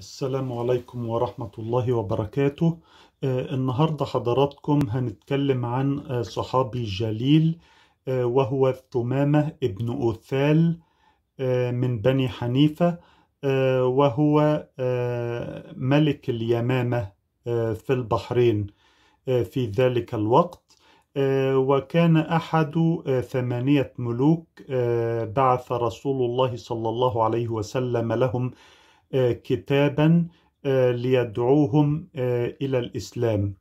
السلام عليكم ورحمة الله وبركاته آه، النهاردة حضراتكم هنتكلم عن آه، صحابي جليل آه، وهو ثمامة ابن أوثال من بني حنيفة وهو ملك اليمامة في البحرين في ذلك الوقت وكان أحد ثمانية ملوك بعث رسول الله صلى الله عليه وسلم لهم آه، كتابا آه، ليدعوهم آه، الى الاسلام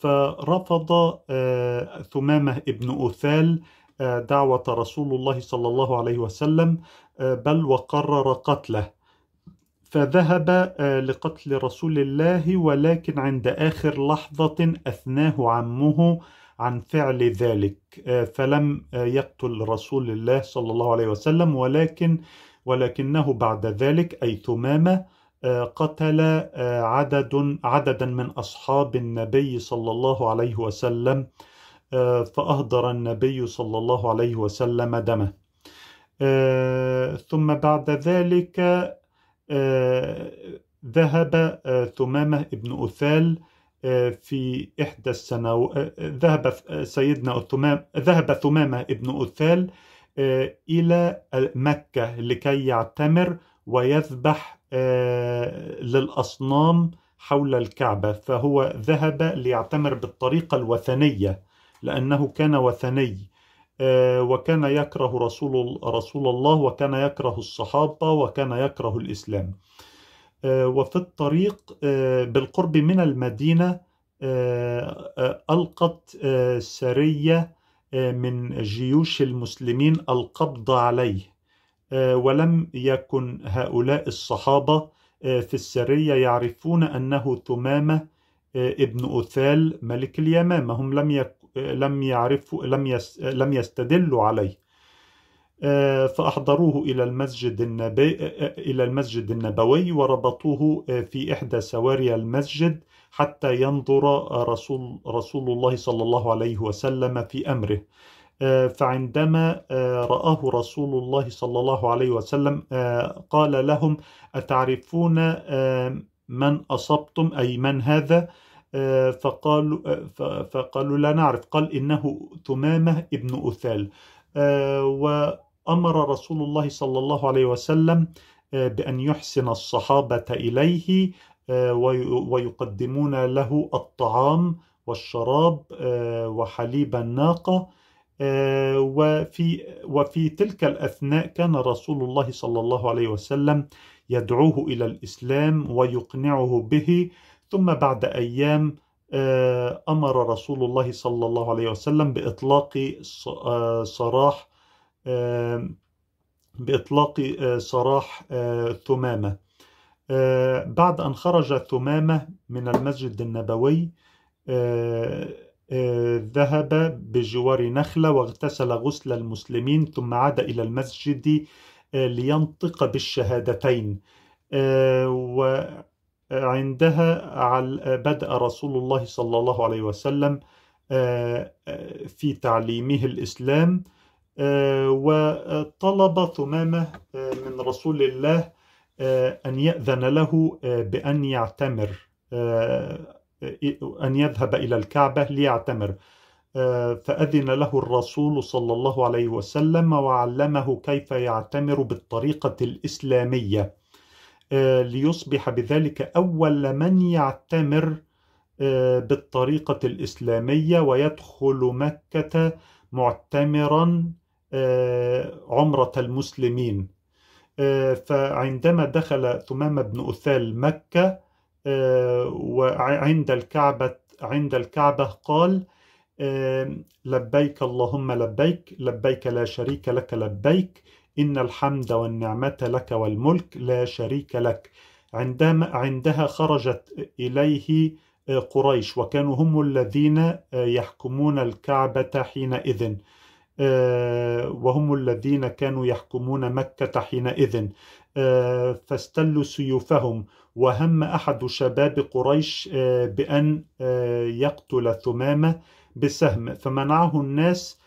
فرفض ثمامه ابن اثال دعوه رسول الله صلى الله عليه وسلم بل وقرر قتله فذهب لقتل رسول الله ولكن عند اخر لحظه اثناه عمه عن فعل ذلك فلم يقتل رسول الله صلى الله عليه وسلم ولكن ولكنه بعد ذلك أي ثمامة آه، قتل آه، عدد عددا من أصحاب النبي صلى الله عليه وسلم آه، فأهدر النبي صلى الله عليه وسلم دمه ثم بعد ذلك ذهب ثمامة ابن أثال في إحدى السنوات ذهب سيدنا ثمام ذهب ثمامة ابن أثال إلى مكة لكي يعتمر ويذبح آه، للأصنام حول الكعبة فهو ذهب ليعتمر بالطريقة الوثنية لأنه كان وثني آه، وكان يكره رسول رسول الله وكان يكره الصحابة وكان يكره الإسلام آه، وفي الطريق بالقرب من المدينة ألقت سرية آه، من جيوش المسلمين القبض عليه آه، ولم يكن هؤلاء الصحابة آه، في السرية يعرفون أنه ثمامة ابن أثال ملك اليمامة هم لم يعرفوا لم يستدلوا عليه آه، فأحضروه إلى المسجد النبي آه، إلى المسجد النبوي وربطوه آه، في إحدى سواري المسجد حتى ينظر رسول رسول الله صلى الله عليه وسلم في أمره. فعندما رآه رسول الله صلى الله عليه وسلم قال لهم: أتعرفون من أصبتم أي من هذا؟ فقالوا فقالوا لا نعرف قال إنه ثمامة ابن أثال. أمر رسول الله صلى الله عليه وسلم آه، بأن يحسن الصحابة إليه آه، ويقدمون له الطعام والشراب آه، وحليب الناقة وفي وفي تلك الأثناء كان رسول الله صلى الله عليه وسلم يدعوه إلى الإسلام ويقنعه به ثم بعد أيام أمر رسول الله صلى الله عليه وسلم بإطلاق سراح بإطلاق آه، سراح آه، ثمامة آه، بعد أن خرج ثمامة من المسجد النبوي ذهب بجوار نخلة واغتسل غسل المسلمين ثم عاد إلى المسجد لينطق بالشهادتين وعندها بدأ رسول الله صلى الله عليه وسلم في تعليمه الإسلام وطلب ثمامة آه، من رسول الله آه، أن يأذن له آه، بأن يعتمر أن يذهب إلى الكعبة ليعتمر فأذن له الرسول صلى الله عليه وسلم وعلمه كيف يعتمر بالطريقة الإسلامية ليصبح بذلك أول من يعتمر بالطريقة الإسلامية ويدخل مكة معتمرا آه، عمرة المسلمين آه، فعندما دخل ثمامة بن أثال مكة آه، وعند الكعبة عند الكعبة قال لبيك اللهم لبيك لبيك لا شريك لك لبيك إن الحمد والنعمة لك والملك لا شريك لك عندما عندها خرجت إليه قريش وكانوا هم الذين يحكمون الكعبة حينئذ آه، وهم الذين كانوا يحكمون مكة حينئذ آه، فاستلوا سيوفهم وهم أحد شباب قريش آه، بأن يقتل ثمامة بسهم فمنعه الناس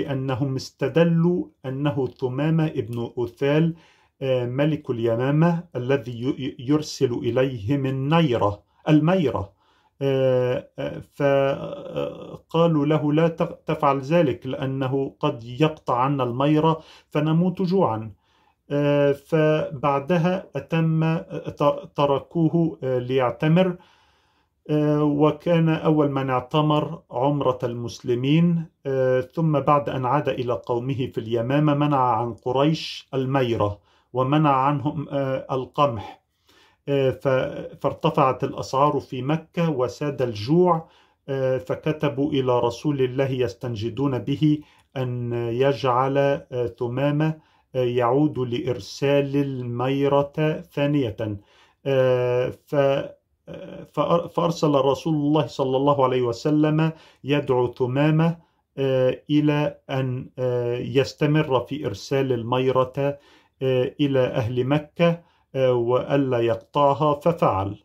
لأنهم استدلوا أنه ثمامة ابن أثال ملك اليمامة الذي يرسل إليهم النيرة الميرة فقالوا له لا تفعل ذلك لأنه قد يقطع عنا الميرة فنموت جوعا آه، فبعدها أتم تركوه آه، ليعتمر آه، وكان أول من اعتمر عمرة المسلمين ثم بعد أن عاد إلى قومه في اليمامة منع عن قريش الميرة ومنع عنهم القمح آه، فارتفعت الأسعار في مكة وساد الجوع آه، فكتبوا إلى رسول الله يستنجدون به أن يجعل آه، ثمامة يعود لإرسال الميرة ثانية فأرسل رسول الله صلى الله عليه وسلم يدعو ثمامة إلى أن يستمر في إرسال الميرة إلى أهل مكة آه، وألا يقطعها ففعل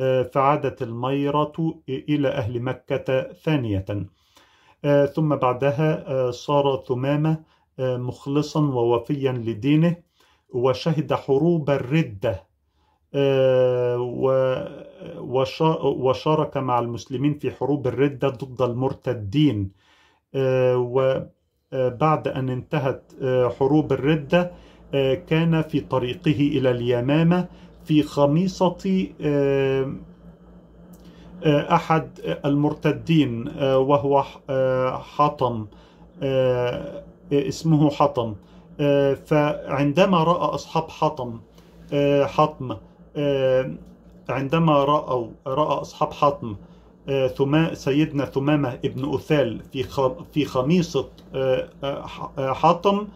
آه، فعادت الميرة إلى أهل مكة ثانية آه، ثم بعدها صار ثمامة مخلصا ووفيا لدينه وشهد حروب الردة وشارك مع المسلمين في حروب الردة ضد المرتدين وبعد أن انتهت حروب الردة آه، كان في طريقه إلى اليمامة في خميصة آه، آه، أحد المرتدين وهو حطم اسمه حطم فعندما رأى أصحاب حطم حطم عندما رأوا رأى أصحاب حطم ثم سيدنا ثمامة ابن أثال في في خميصة حطم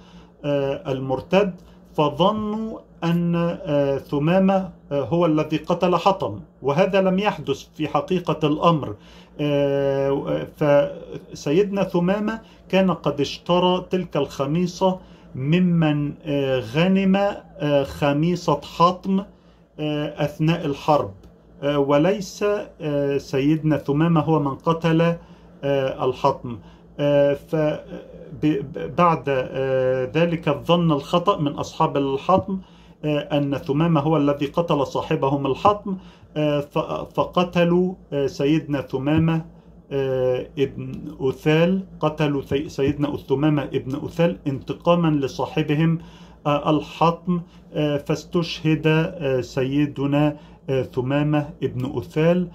آه، المرتد فظنوا أن آه، ثمامة آه، هو الذي قتل حطم وهذا لم يحدث في حقيقة الأمر فسيدنا ثمامة كان قد اشترى تلك الخميصة ممن غنم خميصة حطم أثناء الحرب وليس سيدنا ثمامة هو من قتل الحطم ف بعد آه، ذلك الظن الخطأ من أصحاب الحطم آه، أن ثمامة هو الذي قتل صاحبهم الحطم آه، فقتلوا سيدنا ثمامة ابن أثال قتلوا سيدنا ثمامة ابن أثال انتقاما لصاحبهم الحطم فاستشهد سيدنا ثمامة ابن أثال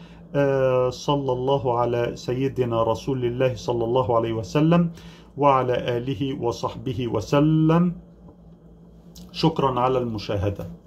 صلى الله على سيدنا رسول الله صلى الله عليه وسلم وعلى آله وصحبه وسلم شكرا على المشاهدة